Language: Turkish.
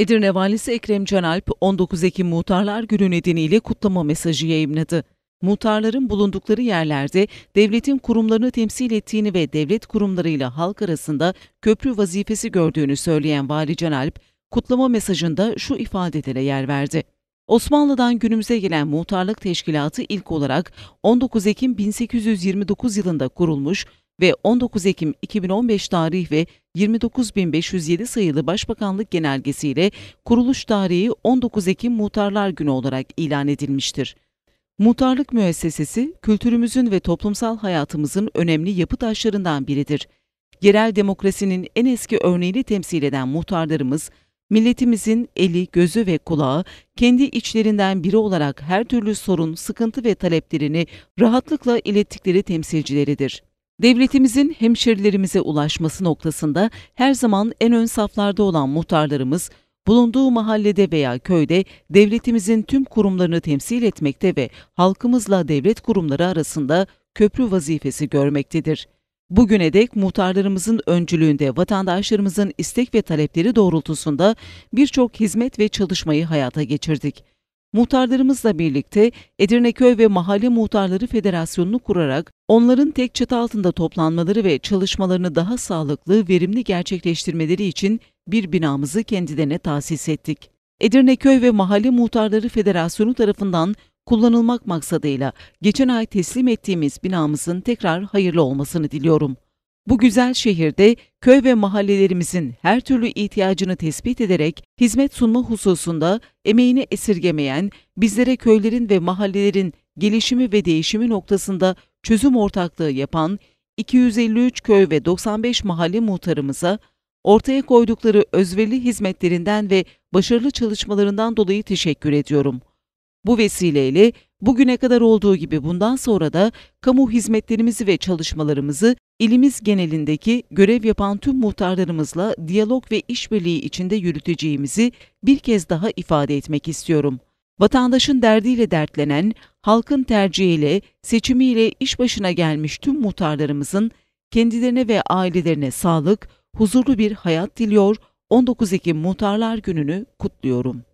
Edirne Valisi Ekrem Canalp 19 Ekim Muhtarlar Günü nedeniyle kutlama mesajı yayımladı. Muhtarların bulundukları yerlerde devletin kurumlarını temsil ettiğini ve devlet kurumlarıyla halk arasında köprü vazifesi gördüğünü söyleyen Vali Canalp, kutlama mesajında şu ifadelere yer verdi. Osmanlı'dan günümüze gelen muhtarlık teşkilatı ilk olarak 19 Ekim 1829 yılında kurulmuş ve 19 Ekim 2015 tarih ve 29507 sayılı Başbakanlık Genelgesiyle kuruluş tarihi 19 Ekim Muhtarlar Günü olarak ilan edilmiştir. Muhtarlık müessesesi kültürümüzün ve toplumsal hayatımızın önemli yapı taşlarından biridir. Yerel demokrasinin en eski örneğini temsil eden muhtarlarımız, milletimizin eli, gözü ve kulağı kendi içlerinden biri olarak her türlü sorun, sıkıntı ve taleplerini rahatlıkla ilettikleri temsilcileridir. Devletimizin hemşerilerimize ulaşması noktasında her zaman en ön saflarda olan muhtarlarımız, bulunduğu mahallede veya köyde devletimizin tüm kurumlarını temsil etmekte ve halkımızla devlet kurumları arasında köprü vazifesi görmektedir. Bugüne dek muhtarlarımızın öncülüğünde vatandaşlarımızın istek ve talepleri doğrultusunda birçok hizmet ve çalışmayı hayata geçirdik. Muhtarlarımızla birlikte Edirneköy ve Mahalle Muhtarları Federasyonu'nu kurarak onların tek çatı altında toplanmaları ve çalışmalarını daha sağlıklı, verimli gerçekleştirmeleri için bir binamızı kendilerine tahsis ettik. Edirneköy ve Mahalle Muhtarları Federasyonu tarafından kullanılmak maksadıyla geçen ay teslim ettiğimiz binamızın tekrar hayırlı olmasını diliyorum. Bu güzel şehirde köy ve mahallelerimizin her türlü ihtiyacını tespit ederek hizmet sunma hususunda emeğini esirgemeyen, bizlere köylerin ve mahallelerin gelişimi ve değişimi noktasında çözüm ortaklığı yapan 253 köy ve 95 mahalle muhtarımıza ortaya koydukları özverili hizmetlerinden ve başarılı çalışmalarından dolayı teşekkür ediyorum. Bu vesileyle bugüne kadar olduğu gibi bundan sonra da kamu hizmetlerimizi ve çalışmalarımızı ilimiz genelindeki görev yapan tüm muhtarlarımızla diyalog ve işbirliği içinde yürüteceğimizi bir kez daha ifade etmek istiyorum. Vatandaşın derdiyle dertlenen, halkın tercihiyle, seçimiyle iş başına gelmiş tüm muhtarlarımızın kendilerine ve ailelerine sağlık, huzurlu bir hayat diliyor, 19 Ekim Muhtarlar Günü'nü kutluyorum.